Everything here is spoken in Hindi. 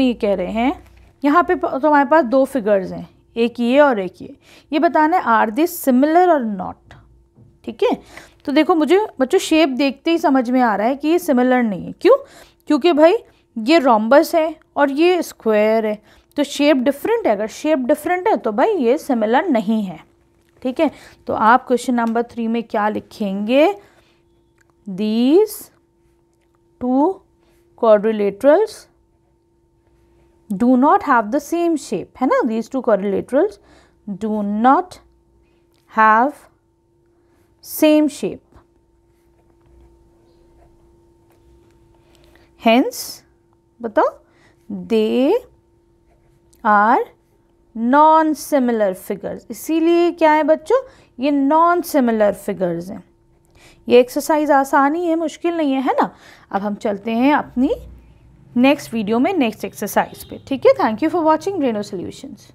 ये कह रहे हैं यहाँ पे तो हमारे पास दो फिगर्स हैं एक ये और एक ये ये बताना है आर दिस सिमिलर और नॉट ठीक है तो देखो मुझे बच्चों शेप देखते ही समझ में आ रहा है कि ये सिमिलर नहीं है क्यों क्योंकि भाई ये रॉम्बस है और ये स्क्वायर है तो शेप डिफरेंट है अगर शेप डिफरेंट है तो भाई ये सिमिलर नहीं है ठीक है तो आप क्वेश्चन नंबर थ्री में क्या लिखेंगे these two quadrilaterals do not have the same shape hai na these two quadrilaterals do not have same shape hence बताओ they are non similar figures isliye kya hai bachcho ye non similar figures hain ये एक्सरसाइज आसानी है मुश्किल नहीं है है ना अब हम चलते हैं अपनी नेक्स्ट वीडियो में नेक्स्ट एक्सरसाइज पे ठीक है thank you for watching Brainno solutions